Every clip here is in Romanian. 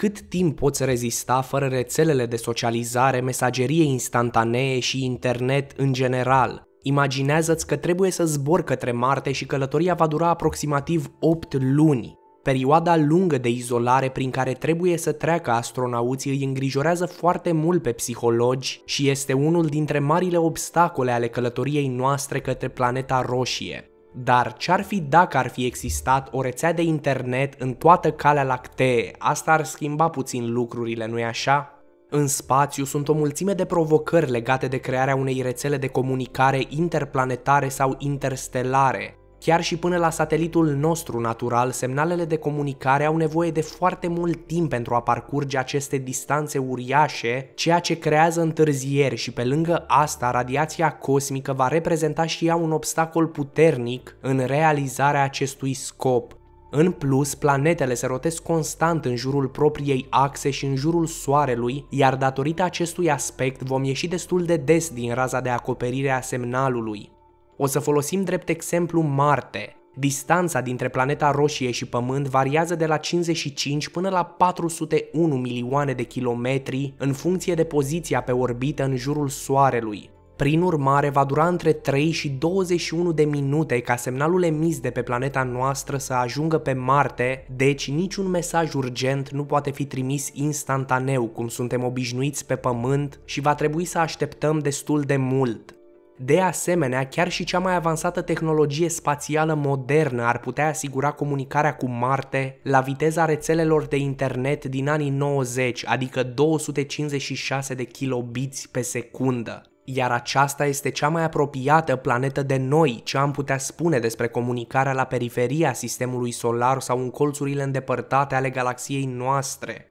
Cât timp poți rezista fără rețelele de socializare, mesagerie instantanee și internet în general? Imaginează-ți că trebuie să zbor către Marte și călătoria va dura aproximativ 8 luni. Perioada lungă de izolare prin care trebuie să treacă astronauții îi îngrijorează foarte mult pe psihologi și este unul dintre marile obstacole ale călătoriei noastre către planeta roșie. Dar ce-ar fi dacă ar fi existat o rețea de internet în toată calea lactee? Asta ar schimba puțin lucrurile, nu-i așa? În spațiu sunt o mulțime de provocări legate de crearea unei rețele de comunicare interplanetare sau interstelare. Chiar și până la satelitul nostru natural, semnalele de comunicare au nevoie de foarte mult timp pentru a parcurge aceste distanțe uriașe, ceea ce creează întârzieri și pe lângă asta, radiația cosmică va reprezenta și ea un obstacol puternic în realizarea acestui scop. În plus, planetele se rotesc constant în jurul propriei axe și în jurul Soarelui, iar datorită acestui aspect vom ieși destul de des din raza de acoperire a semnalului. O să folosim drept exemplu Marte. Distanța dintre planeta roșie și Pământ variază de la 55 până la 401 milioane de kilometri în funcție de poziția pe orbită în jurul Soarelui. Prin urmare, va dura între 3 și 21 de minute ca semnalul emis de pe planeta noastră să ajungă pe Marte, deci niciun mesaj urgent nu poate fi trimis instantaneu, cum suntem obișnuiți pe Pământ, și va trebui să așteptăm destul de mult. De asemenea, chiar și cea mai avansată tehnologie spațială modernă ar putea asigura comunicarea cu Marte la viteza rețelelor de internet din anii 90, adică 256 de kilobiți pe secundă. Iar aceasta este cea mai apropiată planetă de noi, ce am putea spune despre comunicarea la periferia sistemului solar sau în colțurile îndepărtate ale galaxiei noastre.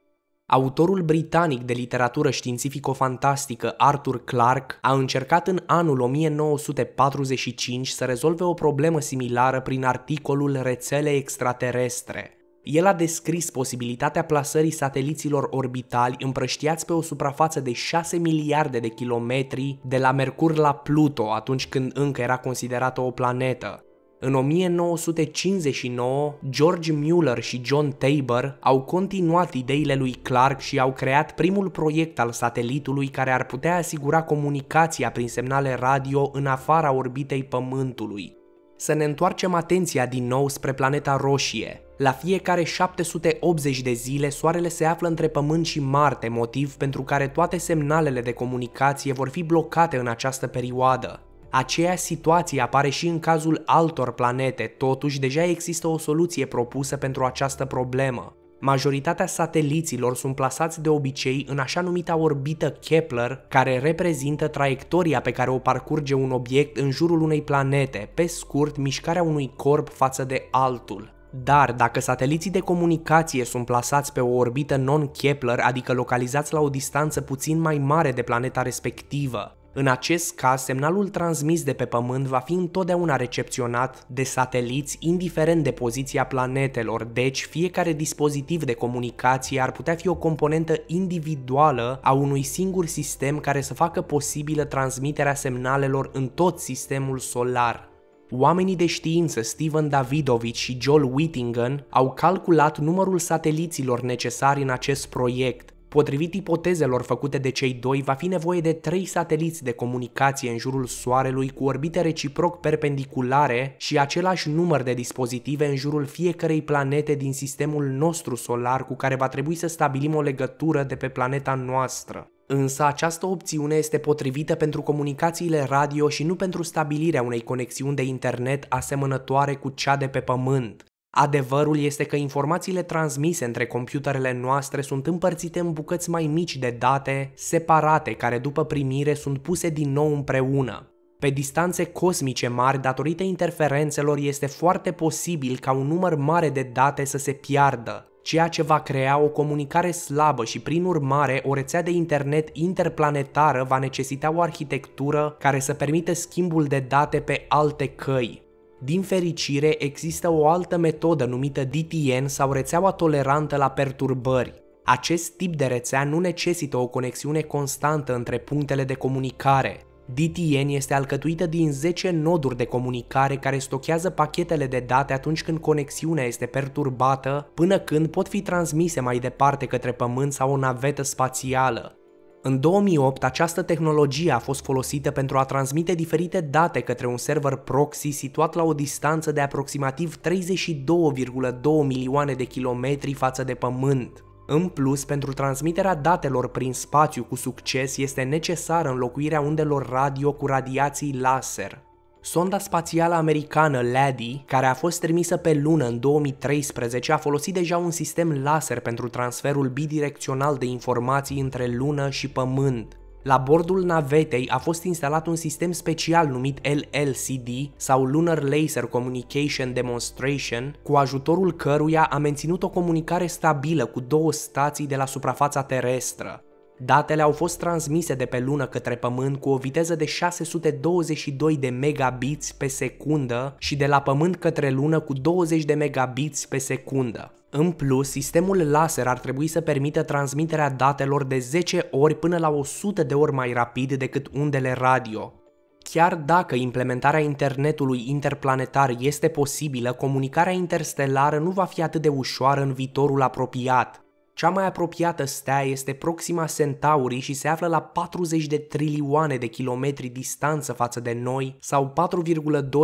Autorul britanic de literatură științifico-fantastică Arthur Clarke a încercat în anul 1945 să rezolve o problemă similară prin articolul Rețele extraterestre. El a descris posibilitatea plasării sateliților orbitali împrăștiați pe o suprafață de 6 miliarde de kilometri de la Mercur la Pluto atunci când încă era considerată o planetă, în 1959, George Mueller și John Tabor au continuat ideile lui Clark și au creat primul proiect al satelitului care ar putea asigura comunicația prin semnale radio în afara orbitei Pământului. Să ne întoarcem atenția din nou spre planeta roșie. La fiecare 780 de zile, Soarele se află între Pământ și Marte, motiv pentru care toate semnalele de comunicație vor fi blocate în această perioadă. Aceeași situație apare și în cazul altor planete, totuși deja există o soluție propusă pentru această problemă. Majoritatea sateliților sunt plasați de obicei în așa numita orbită Kepler, care reprezintă traiectoria pe care o parcurge un obiect în jurul unei planete, pe scurt, mișcarea unui corp față de altul. Dar dacă sateliții de comunicație sunt plasați pe o orbită non-Kepler, adică localizați la o distanță puțin mai mare de planeta respectivă, în acest caz, semnalul transmis de pe Pământ va fi întotdeauna recepționat de sateliți, indiferent de poziția planetelor, deci fiecare dispozitiv de comunicație ar putea fi o componentă individuală a unui singur sistem care să facă posibilă transmiterea semnalelor în tot sistemul solar. Oamenii de știință Steven Davidovich și Joel Whittingen au calculat numărul sateliților necesari în acest proiect, Potrivit ipotezelor făcute de cei doi, va fi nevoie de trei sateliți de comunicație în jurul Soarelui cu orbite reciproc perpendiculare și același număr de dispozitive în jurul fiecarei planete din sistemul nostru solar cu care va trebui să stabilim o legătură de pe planeta noastră. Însă această opțiune este potrivită pentru comunicațiile radio și nu pentru stabilirea unei conexiuni de internet asemănătoare cu cea de pe Pământ. Adevărul este că informațiile transmise între computerele noastre sunt împărțite în bucăți mai mici de date, separate, care după primire sunt puse din nou împreună. Pe distanțe cosmice mari, datorită interferențelor, este foarte posibil ca un număr mare de date să se piardă, ceea ce va crea o comunicare slabă și prin urmare o rețea de internet interplanetară va necesita o arhitectură care să permită schimbul de date pe alte căi. Din fericire, există o altă metodă numită DTN sau rețeaua tolerantă la perturbări. Acest tip de rețea nu necesită o conexiune constantă între punctele de comunicare. DTN este alcătuită din 10 noduri de comunicare care stochează pachetele de date atunci când conexiunea este perturbată, până când pot fi transmise mai departe către Pământ sau o navetă spațială. În 2008, această tehnologie a fost folosită pentru a transmite diferite date către un server proxy situat la o distanță de aproximativ 32,2 milioane de kilometri față de Pământ. În plus, pentru transmiterea datelor prin spațiu cu succes este necesară înlocuirea undelor radio cu radiații laser. Sonda spațială americană LADY, care a fost trimisă pe lună în 2013, a folosit deja un sistem laser pentru transferul bidirecțional de informații între lună și pământ. La bordul navetei a fost instalat un sistem special numit LLCD sau Lunar Laser Communication Demonstration, cu ajutorul căruia a menținut o comunicare stabilă cu două stații de la suprafața terestră. Datele au fost transmise de pe lună către pământ cu o viteză de 622 de megabits pe secundă și de la pământ către lună cu 20 de megabits pe secundă. În plus, sistemul laser ar trebui să permită transmiterea datelor de 10 ori până la 100 de ori mai rapid decât undele radio. Chiar dacă implementarea internetului interplanetar este posibilă, comunicarea interstelară nu va fi atât de ușoară în viitorul apropiat. Cea mai apropiată stea este Proxima Centauri și se află la 40 de trilioane de kilometri distanță față de noi sau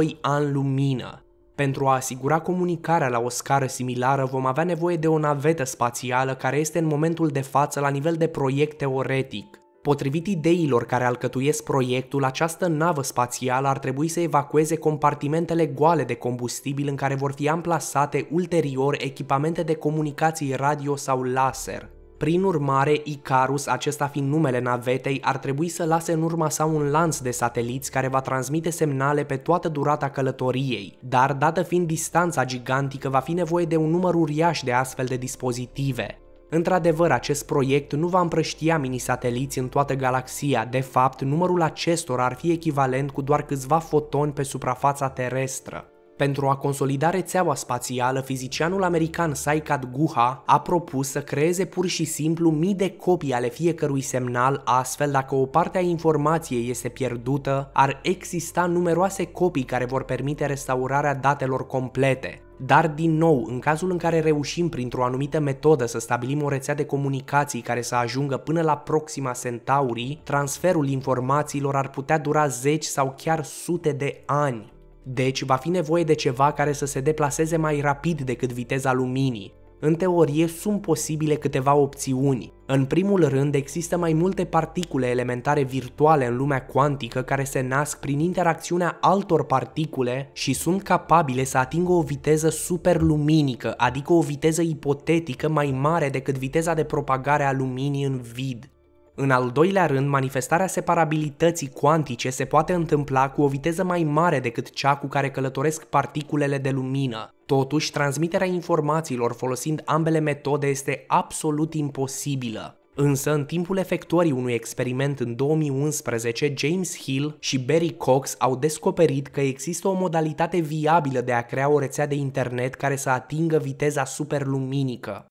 4,2 ani lumină. Pentru a asigura comunicarea la o scară similară, vom avea nevoie de o navetă spațială care este în momentul de față la nivel de proiect teoretic. Potrivit ideilor care alcătuiesc proiectul, această navă spațială ar trebui să evacueze compartimentele goale de combustibil în care vor fi amplasate ulterior echipamente de comunicații radio sau laser. Prin urmare, Icarus, acesta fiind numele navetei, ar trebui să lase în urma sa un lanț de sateliți care va transmite semnale pe toată durata călătoriei, dar dată fiind distanța gigantică, va fi nevoie de un număr uriaș de astfel de dispozitive. Într-adevăr, acest proiect nu va împrăștia mini-sateliți în toată galaxia, de fapt, numărul acestor ar fi echivalent cu doar câțiva fotoni pe suprafața terestră. Pentru a consolida rețeaua spațială, fizicianul american Saikat Guha a propus să creeze pur și simplu mii de copii ale fiecărui semnal, astfel dacă o parte a informației este pierdută, ar exista numeroase copii care vor permite restaurarea datelor complete. Dar, din nou, în cazul în care reușim printr-o anumită metodă să stabilim o rețea de comunicații care să ajungă până la Proxima Centaurii, transferul informațiilor ar putea dura zeci sau chiar sute de ani. Deci va fi nevoie de ceva care să se deplaseze mai rapid decât viteza luminii. În teorie sunt posibile câteva opțiuni. În primul rând, există mai multe particule elementare virtuale în lumea cuantică care se nasc prin interacțiunea altor particule și sunt capabile să atingă o viteză superluminică, adică o viteză ipotetică mai mare decât viteza de propagare a luminii în vid. În al doilea rând, manifestarea separabilității cuantice se poate întâmpla cu o viteză mai mare decât cea cu care călătoresc particulele de lumină. Totuși, transmiterea informațiilor folosind ambele metode este absolut imposibilă. Însă, în timpul efectuării unui experiment în 2011, James Hill și Barry Cox au descoperit că există o modalitate viabilă de a crea o rețea de internet care să atingă viteza superluminică.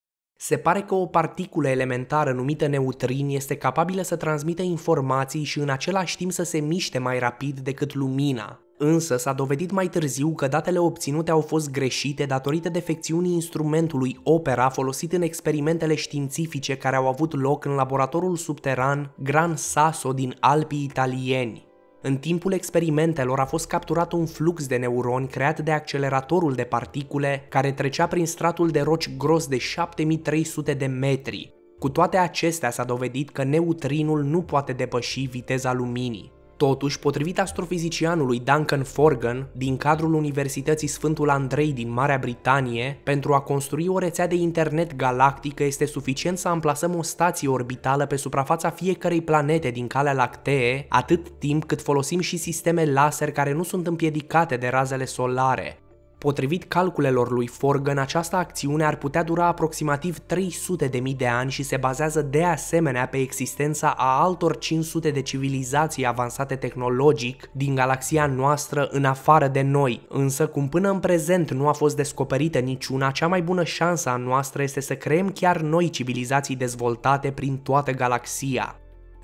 Se pare că o particulă elementară numită neutrin este capabilă să transmită informații și în același timp să se miște mai rapid decât lumina. Însă s-a dovedit mai târziu că datele obținute au fost greșite datorită defecțiunii instrumentului Opera folosit în experimentele științifice care au avut loc în laboratorul subteran Gran Sasso din Alpii italieni. În timpul experimentelor a fost capturat un flux de neuroni creat de acceleratorul de particule care trecea prin stratul de roci gros de 7300 de metri. Cu toate acestea s-a dovedit că neutrinul nu poate depăși viteza luminii. Totuși, potrivit astrofizicianului Duncan Forgan, din cadrul Universității Sfântul Andrei din Marea Britanie, pentru a construi o rețea de internet galactică este suficient să amplasăm o stație orbitală pe suprafața fiecarei planete din Calea Lactee, atât timp cât folosim și sisteme laser care nu sunt împiedicate de razele solare. Potrivit calculelor lui Forgan, această acțiune ar putea dura aproximativ 300 de mii de ani și se bazează de asemenea pe existența a altor 500 de civilizații avansate tehnologic din galaxia noastră în afară de noi. Însă, cum până în prezent nu a fost descoperită niciuna, cea mai bună șansă a noastră este să creăm chiar noi civilizații dezvoltate prin toată galaxia.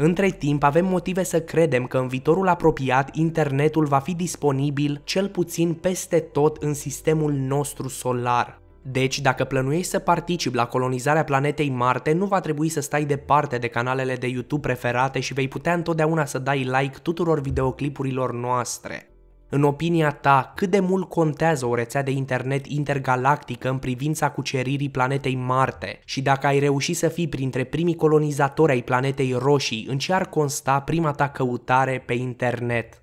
Între timp, avem motive să credem că în viitorul apropiat internetul va fi disponibil cel puțin peste tot în sistemul nostru solar. Deci, dacă plănuiești să participi la colonizarea planetei Marte, nu va trebui să stai departe de canalele de YouTube preferate și vei putea întotdeauna să dai like tuturor videoclipurilor noastre. În opinia ta, cât de mult contează o rețea de internet intergalactică în privința cuceririi planetei Marte? Și dacă ai reușit să fii printre primii colonizatori ai planetei roșii, în ce ar consta prima ta căutare pe internet?